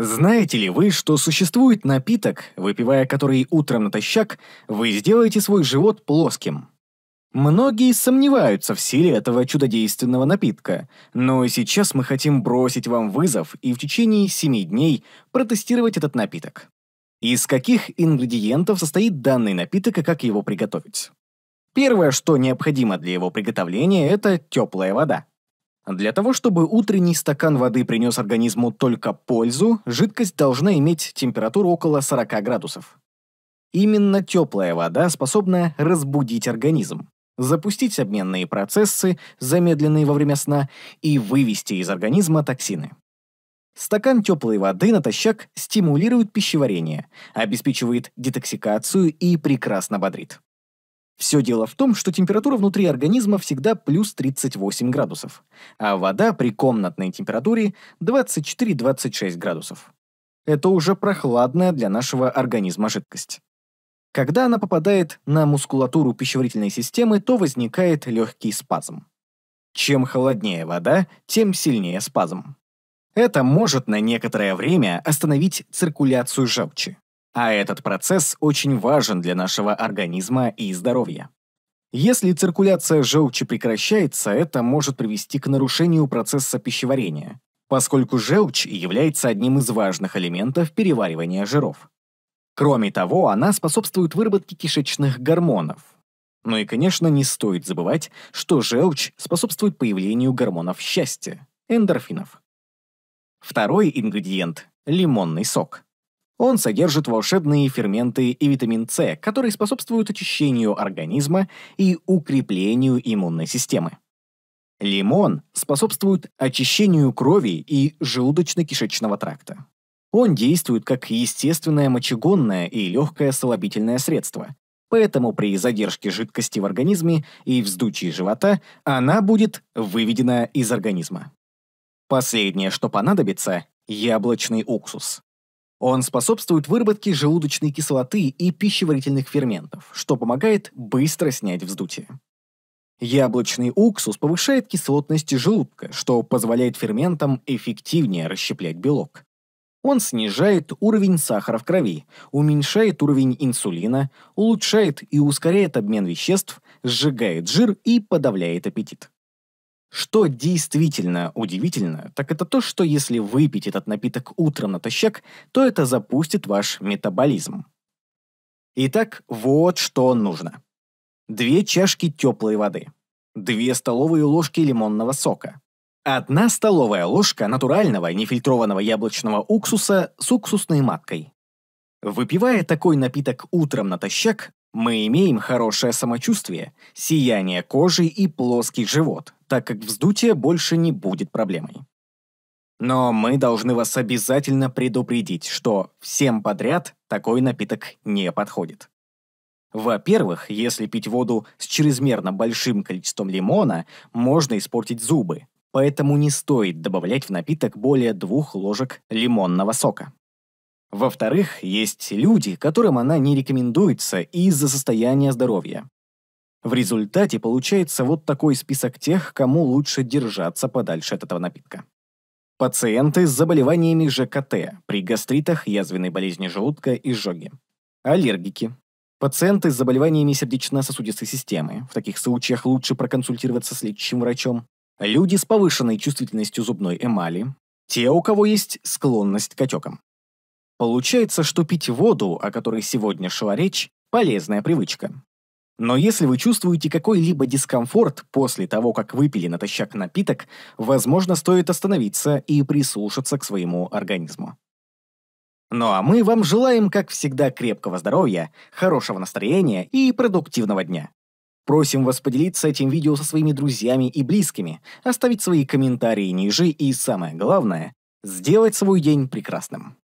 Знаете ли вы, что существует напиток, выпивая который утром натощак, вы сделаете свой живот плоским? Многие сомневаются в силе этого чудодейственного напитка, но сейчас мы хотим бросить вам вызов и в течение 7 дней протестировать этот напиток. Из каких ингредиентов состоит данный напиток и как его приготовить? Первое, что необходимо для его приготовления, это теплая вода. Для того, чтобы утренний стакан воды принес организму только пользу, жидкость должна иметь температуру около 40 градусов. Именно теплая вода способна разбудить организм, запустить обменные процессы, замедленные во время сна, и вывести из организма токсины. Стакан теплой воды натощак стимулирует пищеварение, обеспечивает детоксикацию и прекрасно бодрит. Все дело в том, что температура внутри организма всегда плюс 38 градусов, а вода при комнатной температуре 24-26 градусов. Это уже прохладная для нашего организма жидкость. Когда она попадает на мускулатуру пищеварительной системы, то возникает легкий спазм. Чем холоднее вода, тем сильнее спазм. Это может на некоторое время остановить циркуляцию желчи. А этот процесс очень важен для нашего организма и здоровья. Если циркуляция желчи прекращается, это может привести к нарушению процесса пищеварения, поскольку желчь является одним из важных элементов переваривания жиров. Кроме того, она способствует выработке кишечных гормонов. Ну и, конечно, не стоит забывать, что желчь способствует появлению гормонов счастья – эндорфинов. Второй ингредиент – лимонный сок – он содержит волшебные ферменты и витамин С, которые способствуют очищению организма и укреплению иммунной системы. Лимон способствует очищению крови и желудочно-кишечного тракта. Он действует как естественное мочегонное и легкое слабительное средство, поэтому при задержке жидкости в организме и вздутии живота она будет выведена из организма. Последнее, что понадобится – яблочный уксус. Он способствует выработке желудочной кислоты и пищеварительных ферментов, что помогает быстро снять вздутие. Яблочный уксус повышает кислотность желудка, что позволяет ферментам эффективнее расщеплять белок. Он снижает уровень сахара в крови, уменьшает уровень инсулина, улучшает и ускоряет обмен веществ, сжигает жир и подавляет аппетит. Что действительно удивительно, так это то, что если выпить этот напиток утром натощак, то это запустит ваш метаболизм. Итак, вот что нужно. Две чашки теплой воды. Две столовые ложки лимонного сока. Одна столовая ложка натурального нефильтрованного яблочного уксуса с уксусной маткой. Выпивая такой напиток утром натощак, мы имеем хорошее самочувствие, сияние кожи и плоский живот, так как вздутие больше не будет проблемой. Но мы должны вас обязательно предупредить, что всем подряд такой напиток не подходит. Во-первых, если пить воду с чрезмерно большим количеством лимона, можно испортить зубы, поэтому не стоит добавлять в напиток более двух ложек лимонного сока. Во-вторых, есть люди, которым она не рекомендуется из-за состояния здоровья. В результате получается вот такой список тех, кому лучше держаться подальше от этого напитка. Пациенты с заболеваниями ЖКТ при гастритах, язвенной болезни желудка и жоге. Аллергики. Пациенты с заболеваниями сердечно-сосудистой системы. В таких случаях лучше проконсультироваться с лечащим врачом. Люди с повышенной чувствительностью зубной эмали. Те, у кого есть склонность к отекам. Получается, что пить воду, о которой сегодня шла речь, полезная привычка. Но если вы чувствуете какой-либо дискомфорт после того, как выпили натощак напиток, возможно, стоит остановиться и прислушаться к своему организму. Ну а мы вам желаем, как всегда, крепкого здоровья, хорошего настроения и продуктивного дня. Просим вас поделиться этим видео со своими друзьями и близкими, оставить свои комментарии ниже и, самое главное, сделать свой день прекрасным.